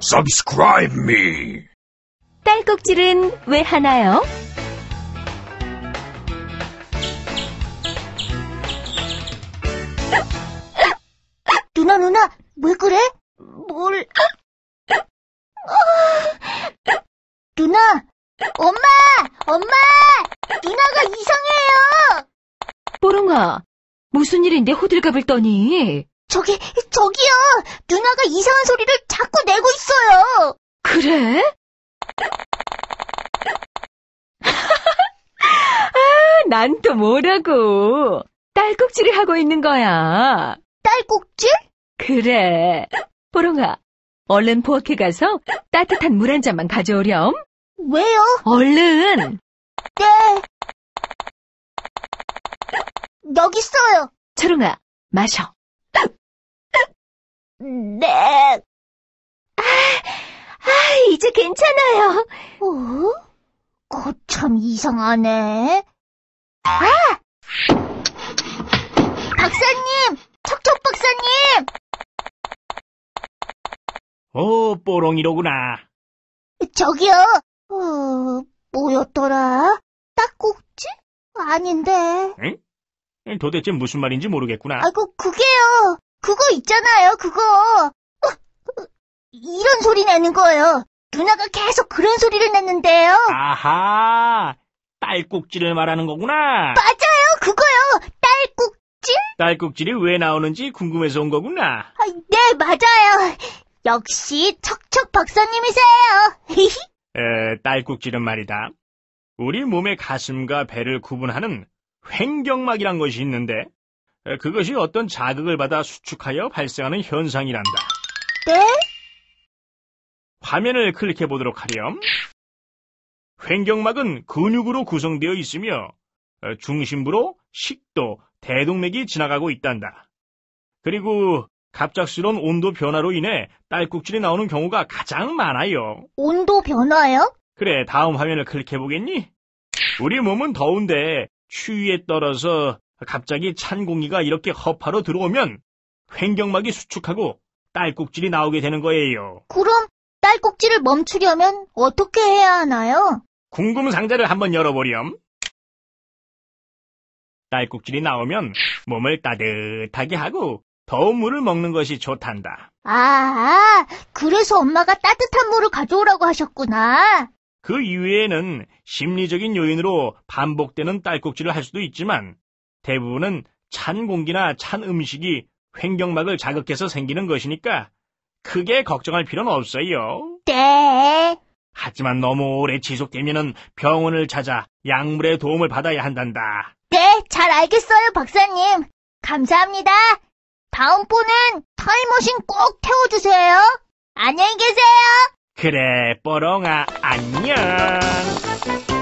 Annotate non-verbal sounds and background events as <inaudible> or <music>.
Subscribe me. 딸꾹질은 왜 하나요? 누나 누나 왜 그래? 뭘? 아! 누나 엄마 무슨 일인데 호들갑을 떠니? 저기, 저기요! 누나가 이상한 소리를 자꾸 내고 있어요! 그래? <laughs> 아, 난 또 뭐라고. 딸꾹질을 하고 있는 거야. 딸꾹질? 그래. 보롱아, 얼른 부엌에 가서 따뜻한 물 한 잔만 가져오렴. 왜요? 얼른! 네. 여기 있어요. 철웅아, 마셔. 네. 아, 아, 이제 괜찮아요. 어? 거참 어, 이상하네. 아! 박사님! 척척 박사님! 어, 뽀롱이로구나. 저기요. 어, 뭐였더라? 딱꼭지? 아닌데. 응? 도대체 무슨 말인지 모르겠구나. 아이고, 그, 그게요. 그거 있잖아요, 그거. 어, 어, 이런 소리 내는 거예요. 누나가 계속 그런 소리를 냈는데요. 아하, 딸꾹질을 말하는 거구나. 맞아요, 그거요. 딸꾹질? 딸꾹질이 왜 나오는지 궁금해서 온 거구나. 아, 네, 맞아요. 역시 척척 박사님이세요. 에, 딸꾹질은 말이다. 우리 몸의 가슴과 배를 구분하는 횡경막이란 것이 있는데 그것이 어떤 자극을 받아 수축하여 발생하는 현상이란다. 네? 화면을 클릭해 보도록 하렴. 횡경막은 근육으로 구성되어 있으며 중심부로 식도, 대동맥이 지나가고 있단다. 그리고 갑작스러운 온도 변화로 인해 딸꾹질이 나오는 경우가 가장 많아요. 온도 변화요? 그래, 다음 화면을 클릭해 보겠니? 우리 몸은 더운데 추위에 떨어서 갑자기 찬 공기가 이렇게 허파로 들어오면 횡경막이 수축하고 딸꾹질이 나오게 되는 거예요. 그럼 딸꾹질을 멈추려면 어떻게 해야 하나요? 궁금 상자를 한번 열어보렴. 딸꾹질이 나오면 몸을 따뜻하게 하고 더운 물을 먹는 것이 좋단다. 아, 아, 그래서 엄마가 따뜻한 물을 가져오라고 하셨구나. 그 이외에는 심리적인 요인으로 반복되는 딸꾹질을 할 수도 있지만 대부분은 찬 공기나 찬 음식이 횡경막을 자극해서 생기는 것이니까 크게 걱정할 필요는 없어요. 네. 하지만 너무 오래 지속되면 병원을 찾아 약물의 도움을 받아야 한단다. 네, 잘 알겠어요, 박사님. 감사합니다. 다음번엔 타이머신 꼭 태워주세요. 안녕히 계세요. Creporón a Añán.